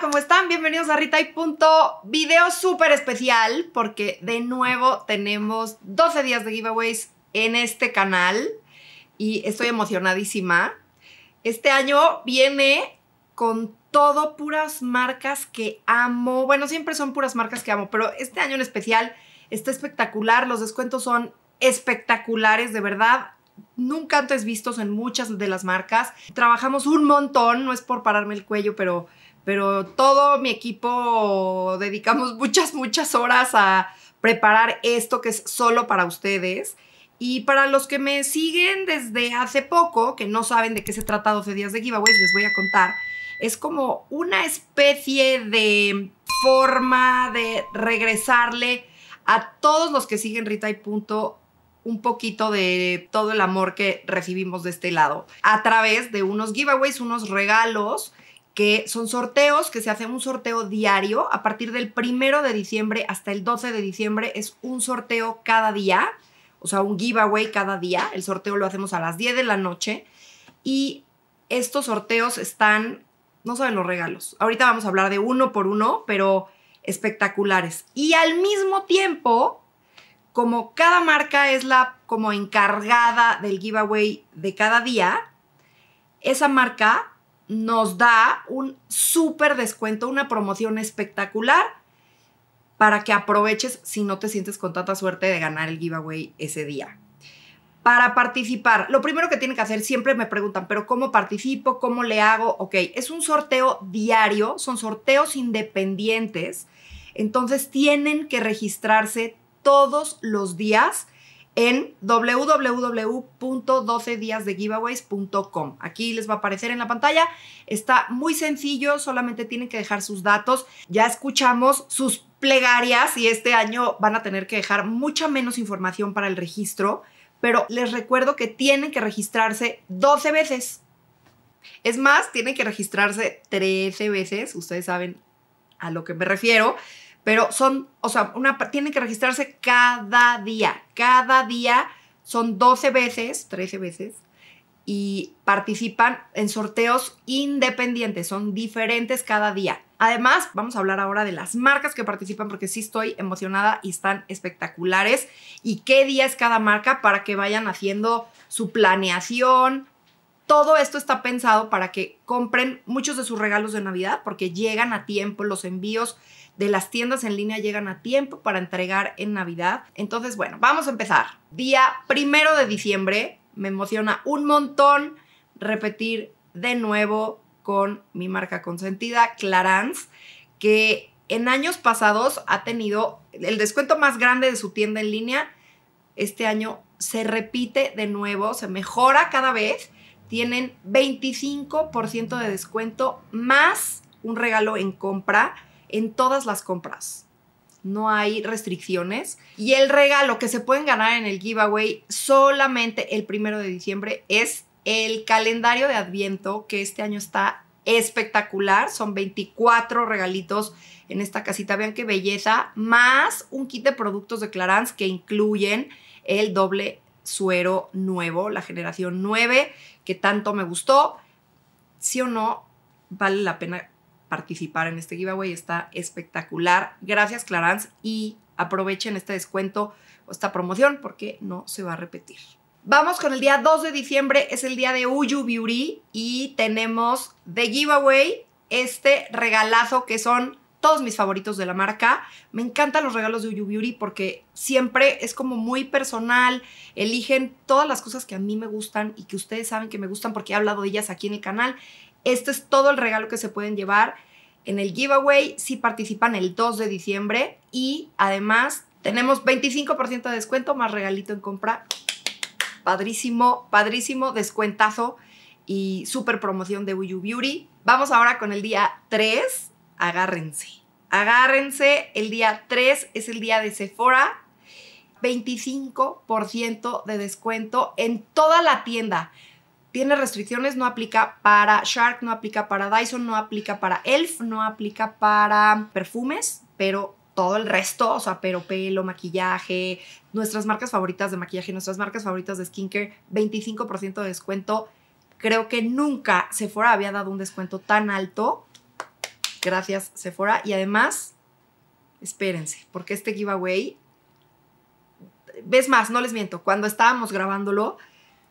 ¿cómo están? Bienvenidos a Rita y Punto. Video súper especial porque de nuevo tenemos 12 días de giveaways en este canal y estoy emocionadísima. Este año viene con todo puras marcas que amo. Bueno, siempre son puras marcas que amo, pero este año en especial está espectacular. Los descuentos son espectaculares, de verdad nunca antes vistos en muchas de las marcas. Trabajamos un montón, no es por pararme el cuello, pero pero todo mi equipo dedicamos muchas, muchas horas a preparar esto que es solo para ustedes. Y para los que me siguen desde hace poco, que no saben de qué se trata 12 días de giveaways, les voy a contar. Es como una especie de forma de regresarle a todos los que siguen Rita y Punto un poquito de todo el amor que recibimos de este lado a través de unos giveaways, unos regalos que son sorteos, que se hacen un sorteo diario a partir del 1 de diciembre hasta el 12 de diciembre. Es un sorteo cada día, o sea, un giveaway cada día. El sorteo lo hacemos a las 10 de la noche y estos sorteos están, no saben los regalos. Ahorita vamos a hablar de uno por uno, pero espectaculares. Y al mismo tiempo, como cada marca es la como encargada del giveaway de cada día, esa marca nos da un súper descuento, una promoción espectacular para que aproveches si no te sientes con tanta suerte de ganar el giveaway ese día. Para participar, lo primero que tienen que hacer, siempre me preguntan, pero ¿cómo participo? ¿Cómo le hago? Ok, es un sorteo diario, son sorteos independientes, entonces tienen que registrarse todos los días en www12 diasdegiveawayscom Aquí les va a aparecer en la pantalla. Está muy sencillo, solamente tienen que dejar sus datos. Ya escuchamos sus plegarias y este año van a tener que dejar mucha menos información para el registro, pero les recuerdo que tienen que registrarse 12 veces. Es más, tienen que registrarse 13 veces, ustedes saben a lo que me refiero pero son, o sea, una, tienen que registrarse cada día. Cada día son 12 veces, 13 veces, y participan en sorteos independientes, son diferentes cada día. Además, vamos a hablar ahora de las marcas que participan porque sí estoy emocionada y están espectaculares. Y qué día es cada marca para que vayan haciendo su planeación. Todo esto está pensado para que compren muchos de sus regalos de Navidad porque llegan a tiempo los envíos de las tiendas en línea llegan a tiempo para entregar en Navidad. Entonces, bueno, vamos a empezar. Día primero de diciembre, me emociona un montón repetir de nuevo con mi marca consentida, Clarance, que en años pasados ha tenido el descuento más grande de su tienda en línea. Este año se repite de nuevo, se mejora cada vez. Tienen 25% de descuento más un regalo en compra en todas las compras. No hay restricciones. Y el regalo que se pueden ganar en el giveaway solamente el primero de diciembre es el calendario de Adviento, que este año está espectacular. Son 24 regalitos en esta casita. Vean qué belleza. Más un kit de productos de Clarance que incluyen el doble suero nuevo, la generación 9, que tanto me gustó. ¿Sí o no? Vale la pena participar en este giveaway. Está espectacular. Gracias, Clarance. Y aprovechen este descuento o esta promoción porque no se va a repetir. Vamos con el día 2 de diciembre, es el día de Uyu Beauty y tenemos de giveaway este regalazo que son todos mis favoritos de la marca. Me encantan los regalos de Uyu Beauty porque siempre es como muy personal, eligen todas las cosas que a mí me gustan y que ustedes saben que me gustan porque he hablado de ellas aquí en el canal este es todo el regalo que se pueden llevar en el giveaway si participan el 2 de diciembre y además tenemos 25% de descuento más regalito en compra. Padrísimo, padrísimo descuentazo y super promoción de Uyu Beauty. Vamos ahora con el día 3. Agárrense. Agárrense. El día 3 es el día de Sephora. 25% de descuento en toda la tienda tiene restricciones, no aplica para Shark, no aplica para Dyson, no aplica para Elf, no aplica para perfumes, pero todo el resto, o sea, pero pelo, maquillaje, nuestras marcas favoritas de maquillaje, nuestras marcas favoritas de skincare, 25% de descuento. Creo que nunca Sephora había dado un descuento tan alto. Gracias Sephora. Y además, espérense, porque este giveaway, ves más, no les miento, cuando estábamos grabándolo,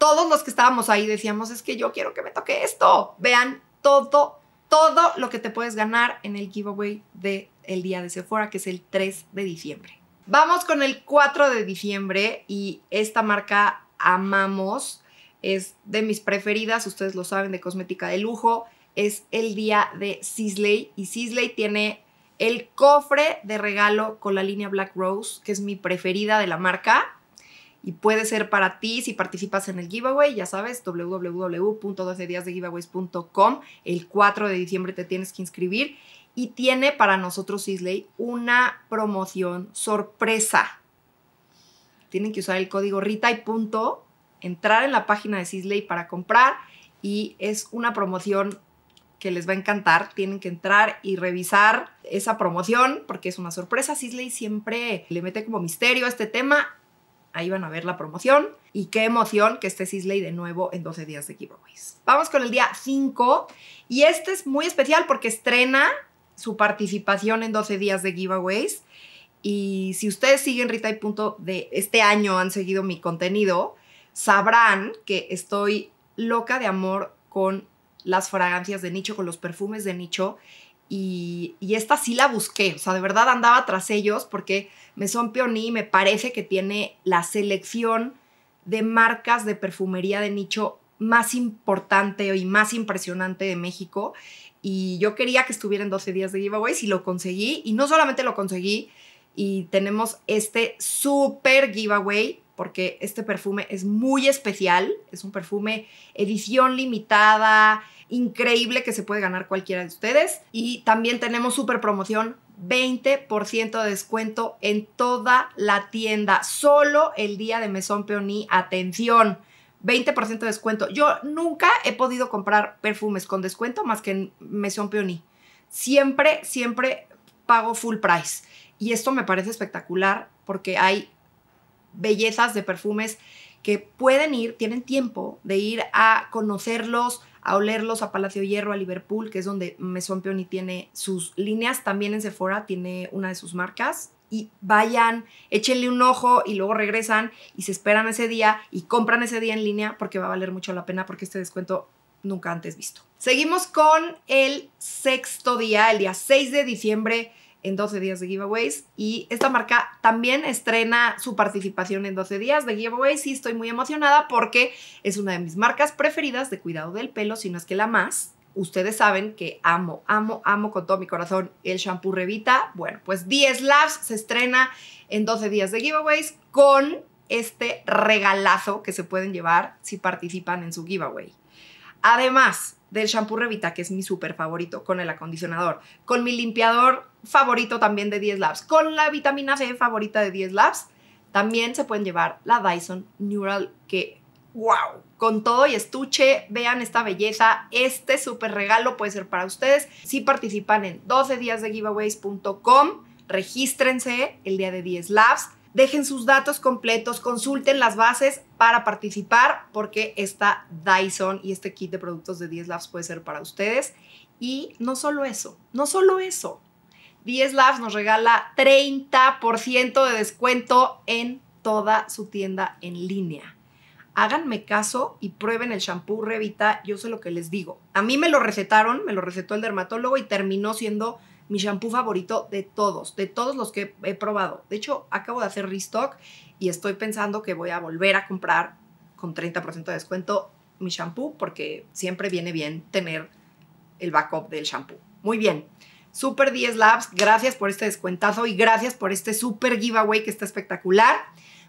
todos los que estábamos ahí decíamos, es que yo quiero que me toque esto. Vean todo, todo lo que te puedes ganar en el giveaway del el día de Sephora, que es el 3 de diciembre. Vamos con el 4 de diciembre y esta marca amamos, es de mis preferidas, ustedes lo saben, de cosmética de lujo. Es el día de Sisley y Sisley tiene el cofre de regalo con la línea Black Rose, que es mi preferida de la marca y puede ser para ti si participas en el giveaway, ya sabes, www12 El 4 de diciembre te tienes que inscribir y tiene para nosotros Sisley una promoción sorpresa. Tienen que usar el código RITA y punto, entrar en la página de Sisley para comprar y es una promoción que les va a encantar. Tienen que entrar y revisar esa promoción porque es una sorpresa. Sisley siempre le mete como misterio a este tema Ahí van a ver la promoción. Y qué emoción que esté Sisley de nuevo en 12 días de giveaways. Vamos con el día 5. Y este es muy especial porque estrena su participación en 12 días de giveaways. Y si ustedes siguen Rita y Punto de este año, han seguido mi contenido, sabrán que estoy loca de amor con las fragancias de nicho, con los perfumes de nicho. Y, esta sí la busqué, o sea, de verdad andaba tras ellos porque me pioní y me parece que tiene la selección de marcas de perfumería de nicho más importante y más impresionante de México. Y yo quería que estuvieran en 12 días de giveaways y lo conseguí. Y no solamente lo conseguí, y tenemos este super giveaway porque este perfume es muy especial. Es un perfume edición limitada, increíble que se puede ganar cualquiera de ustedes. Y también tenemos super promoción 20% de descuento en toda la tienda, solo el día de Mesón Peony. Atención, 20% de descuento. Yo nunca he podido comprar perfumes con descuento más que en Meson Peony. Siempre, siempre pago full price. Y esto me parece espectacular porque hay bellezas de perfumes que pueden ir, tienen tiempo de ir a conocerlos, a olerlos a Palacio Hierro, a Liverpool, que es donde son Peony tiene sus líneas. También en Sephora tiene una de sus marcas. Y vayan, échenle un ojo y luego regresan y se esperan ese día y compran ese día en línea porque va a valer mucho la pena porque este descuento nunca antes visto. Seguimos con el sexto día, el día 6 de diciembre en 12 días de giveaways. Y esta marca también estrena su participación en 12 días de giveaways y estoy muy emocionada porque es una de mis marcas preferidas de cuidado del pelo, si no es que la más. Ustedes saben que amo, amo, amo con todo mi corazón el shampoo Revita. Bueno, pues 10 Labs se estrena en 12 días de giveaways con este regalazo que se pueden llevar si participan en su giveaway. Además del shampoo Revita, que es mi súper favorito, con el acondicionador, con mi limpiador favorito también de 10 Labs, con la vitamina C favorita de 10 Labs, también se pueden llevar la Dyson Neural que, wow, con todo y estuche, vean esta belleza, este súper regalo puede ser para ustedes si participan en 12 días de regístrense el día de 10 Labs, dejen sus datos completos, consulten las bases para participar porque esta Dyson y este kit de productos de 10 Labs puede ser para ustedes. Y no solo eso, no solo eso, 10 Labs nos regala 30% de descuento en toda su tienda en línea. Háganme caso y prueben el shampoo Revita, yo sé lo que les digo. A mí me lo recetaron, me lo recetó el dermatólogo y terminó siendo mi shampoo favorito de todos, de todos los que he probado. De hecho, acabo de hacer restock y estoy pensando que voy a volver a comprar con 30% de descuento mi shampoo porque siempre viene bien tener el backup del shampoo. Muy bien. Super 10 Labs, gracias por este descuentazo y gracias por este super giveaway que está espectacular.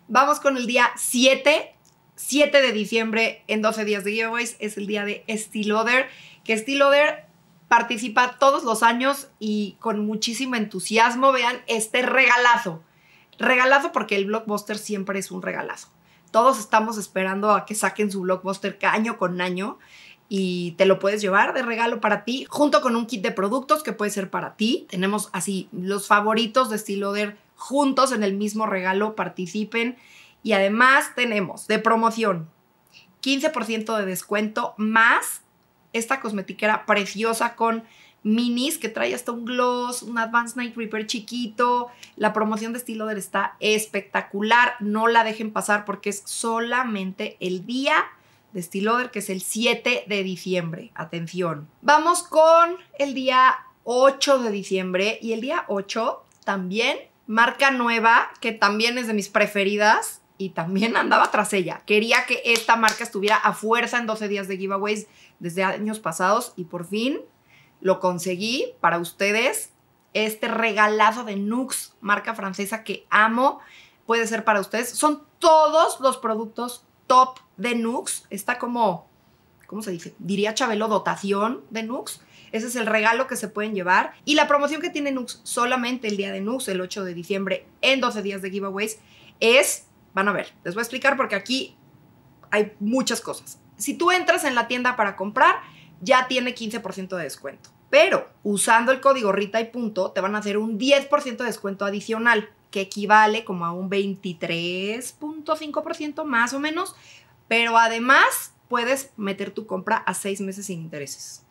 Vamos con el día 7, 7 de diciembre en 12 días de giveaways, es el día de Steel Other, que Steel Other participa todos los años y con muchísimo entusiasmo. Vean este regalazo. Regalazo porque el blockbuster siempre es un regalazo. Todos estamos esperando a que saquen su blockbuster año con año y te lo puedes llevar de regalo para ti junto con un kit de productos que puede ser para ti. Tenemos así los favoritos de Stiloder juntos en el mismo regalo, participen y además tenemos de promoción 15% de descuento más esta cosmetiquera preciosa con minis que trae hasta un gloss, un Advanced Night creeper chiquito. La promoción de Stiloder está espectacular. No la dejen pasar porque es solamente el día de Stilover, que es el 7 de diciembre. Atención. Vamos con el día 8 de diciembre y el día 8 también marca nueva que también es de mis preferidas y también andaba tras ella. Quería que esta marca estuviera a fuerza en 12 días de giveaways desde años pasados y por fin lo conseguí para ustedes. Este regalazo de Nux, marca francesa que amo, puede ser para ustedes. Son todos los productos top de Nux, está como, ¿cómo se dice? Diría Chabelo, dotación de Nux. Ese es el regalo que se pueden llevar. Y la promoción que tiene Nux solamente el día de Nux, el 8 de diciembre, en 12 días de giveaways, es, van a ver, les voy a explicar porque aquí hay muchas cosas. Si tú entras en la tienda para comprar, ya tiene 15% de descuento. Pero usando el código Rita y punto, te van a hacer un 10% de descuento adicional que equivale como a un 23.5% más o menos, pero además puedes meter tu compra a seis meses sin intereses.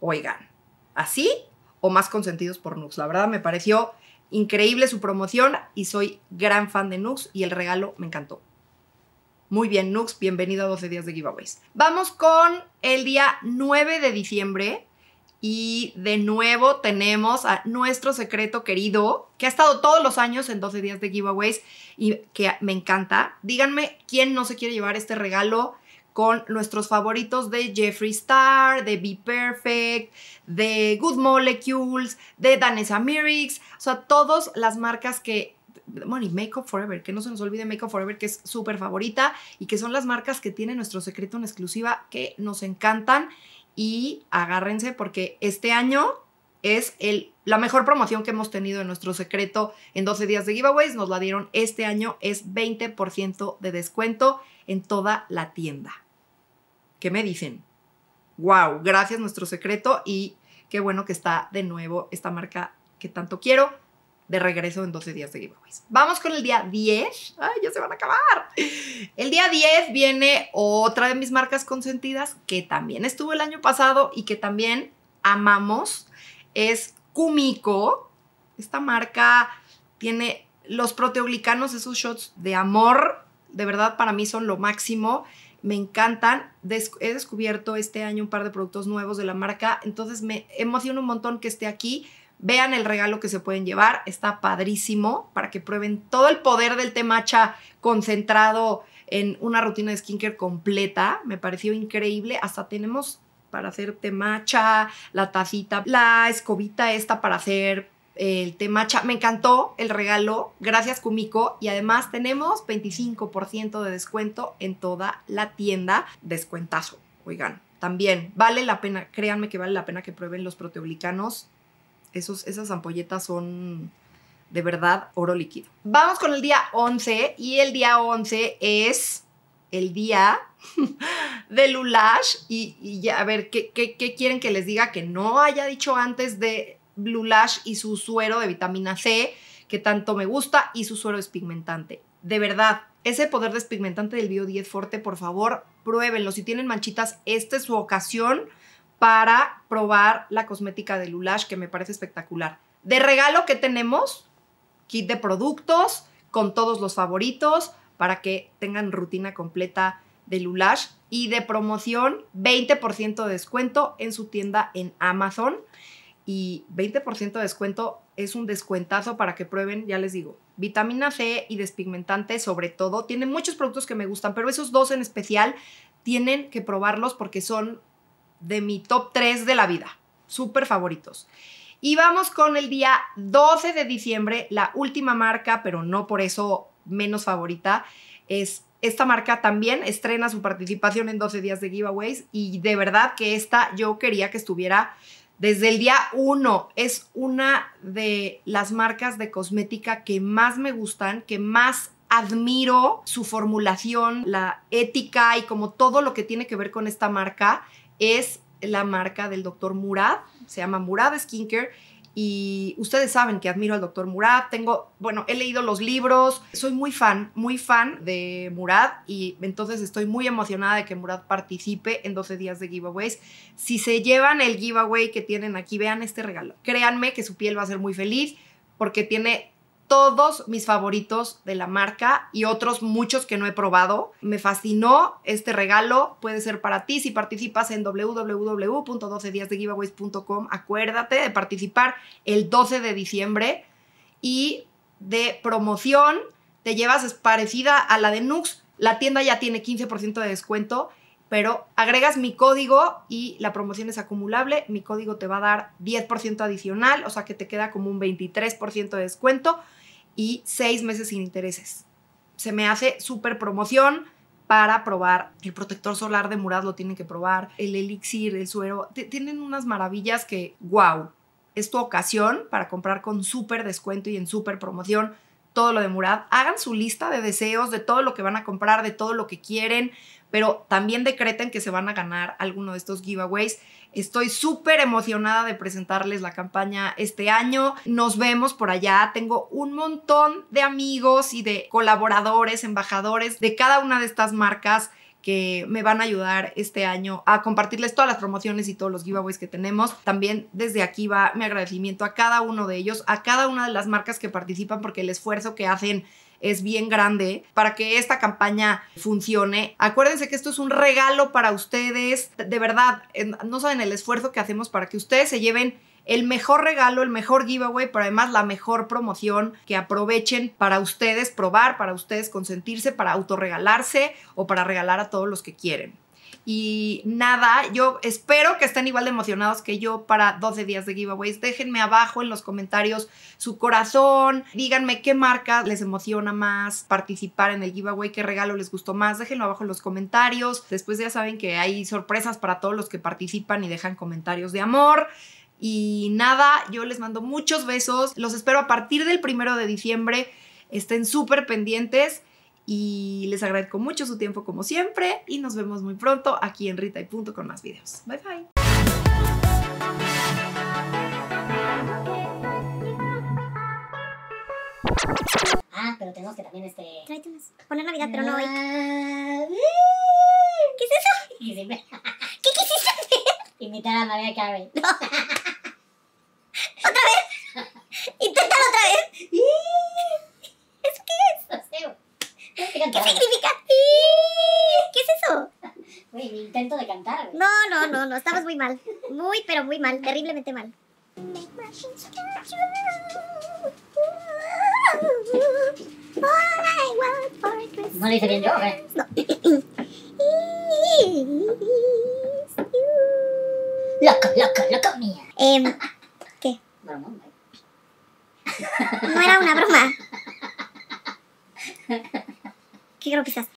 Oigan, así o más consentidos por Nux. La verdad me pareció increíble su promoción y soy gran fan de Nux y el regalo me encantó. Muy bien, Nux, bienvenido a 12 días de giveaways. Vamos con el día 9 de diciembre y de nuevo tenemos a nuestro secreto querido, que ha estado todos los años en 12 días de giveaways y que me encanta. Díganme quién no se quiere llevar este regalo con nuestros favoritos de Jeffree Star, de Be Perfect, de Good Molecules, de Danessa Mirix, o sea, todas las marcas que bueno, y Make Up Forever, que no se nos olvide Make Forever, que es súper favorita y que son las marcas que tienen nuestro secreto en exclusiva, que nos encantan y agárrense porque este año es el, la mejor promoción que hemos tenido en nuestro secreto en 12 días de giveaways. Nos la dieron este año, es 20% de descuento en toda la tienda. ¿Qué me dicen? ¡Wow! Gracias, nuestro secreto. Y qué bueno que está de nuevo esta marca que tanto quiero de regreso en 12 días de giveaways. Vamos con el día 10. Ay, ya se van a acabar. El día 10 viene otra de mis marcas consentidas que también estuvo el año pasado y que también amamos. Es Kumiko. Esta marca tiene los proteoglicanos, esos shots de amor. De verdad, para mí son lo máximo. Me encantan. he descubierto este año un par de productos nuevos de la marca. Entonces me emociona un montón que esté aquí Vean el regalo que se pueden llevar, está padrísimo para que prueben todo el poder del temacha concentrado en una rutina de skincare completa. Me pareció increíble. Hasta tenemos para hacer temacha, la tacita, la escobita esta para hacer eh, el temacha Me encantó el regalo. Gracias, Kumiko. Y además tenemos 25% de descuento en toda la tienda. Descuentazo. Oigan, también vale la pena, créanme que vale la pena que prueben los proteoblicanos. Esos, esas ampolletas son de verdad oro líquido. Vamos con el día 11 y el día 11 es el día de Lulash y, a ver, ¿qué, quieren que les diga que no haya dicho antes de Lulash y su suero de vitamina C que tanto me gusta y su suero despigmentante? De verdad, ese poder despigmentante del Bio 10 Forte, por favor, pruébenlo. Si tienen manchitas, esta es su ocasión para probar la cosmética de Lulash, que me parece espectacular. De regalo que tenemos, kit de productos con todos los favoritos para que tengan rutina completa de Lulash y de promoción 20% de descuento en su tienda en Amazon y 20% de descuento es un descuentazo para que prueben, ya les digo, vitamina C y despigmentante sobre todo. Tienen muchos productos que me gustan, pero esos dos en especial tienen que probarlos porque son de mi top 3 de la vida, súper favoritos. Y vamos con el día 12 de diciembre, la última marca, pero no por eso menos favorita, es esta marca también estrena su participación en 12 días de giveaways y de verdad que esta yo quería que estuviera desde el día 1. Es una de las marcas de cosmética que más me gustan, que más admiro su formulación, la ética y como todo lo que tiene que ver con esta marca es la marca del doctor Murad, se llama Murad Skincare. Y ustedes saben que admiro al doctor Murad, tengo, bueno, he leído los libros, soy muy fan, muy fan de Murad y entonces estoy muy emocionada de que Murad participe en 12 días de giveaways. Si se llevan el giveaway que tienen aquí, vean este regalo. Créanme que su piel va a ser muy feliz porque tiene todos mis favoritos de la marca y otros muchos que no he probado. Me fascinó este regalo, puede ser para ti si participas en www.12diasdegiveaways.com. Acuérdate de participar el 12 de diciembre y de promoción te llevas es parecida a la de Nux. La tienda ya tiene 15% de descuento pero agregas mi código y la promoción es acumulable, mi código te va a dar 10% adicional, o sea que te queda como un 23% de descuento y 6 meses sin intereses. Se me hace súper promoción para probar el protector solar de Murad, lo tienen que probar, el elixir, el suero, tienen unas maravillas que, wow, es tu ocasión para comprar con súper descuento y en súper promoción todo lo de Murad. Hagan su lista de deseos, de todo lo que van a comprar, de todo lo que quieren, pero también decreten que se van a ganar alguno de estos giveaways. Estoy súper emocionada de presentarles la campaña este año. Nos vemos por allá. Tengo un montón de amigos y de colaboradores, embajadores de cada una de estas marcas que me van a ayudar este año a compartirles todas las promociones y todos los giveaways que tenemos. También desde aquí va mi agradecimiento a cada uno de ellos, a cada una de las marcas que participan, porque el esfuerzo que hacen es bien grande para que esta campaña funcione. Acuérdense que esto es un regalo para ustedes, de verdad, no saben el esfuerzo que hacemos para que ustedes se lleven el mejor regalo, el mejor giveaway, pero además la mejor promoción que aprovechen para ustedes probar, para ustedes consentirse, para autorregalarse o para regalar a todos los que quieren. Y nada, yo espero que estén igual de emocionados que yo para 12 días de giveaways. Déjenme abajo en los comentarios su corazón, díganme qué marca les emociona más participar en el giveaway, qué regalo les gustó más, déjenlo abajo en los comentarios. Después ya saben que hay sorpresas para todos los que participan y dejan comentarios de amor. Y nada, yo les mando muchos besos. Los espero a partir del primero de diciembre. Estén súper pendientes y les agradezco mucho su tiempo como siempre y nos vemos muy pronto aquí en Rita y Punto con más videos. Bye bye. Ah, pero tenemos que también este. Tráete unas. Poner Navidad, pero no hoy. ¿Qué es eso? ¿Qué, quisiste hacer? Invitar a María Carey. ¿Otra vez? Inténtalo otra vez. ¿Eso qué es? ¿Qué significa? ¿Qué es eso? Uy, intento de cantar. No, no, no, no, estamos muy mal. Muy, pero muy mal, terriblemente mal. No lo hice bien yo, qué? No. Loco, loco, loco mía. Emma no era una broma. ¿Qué creo que estás?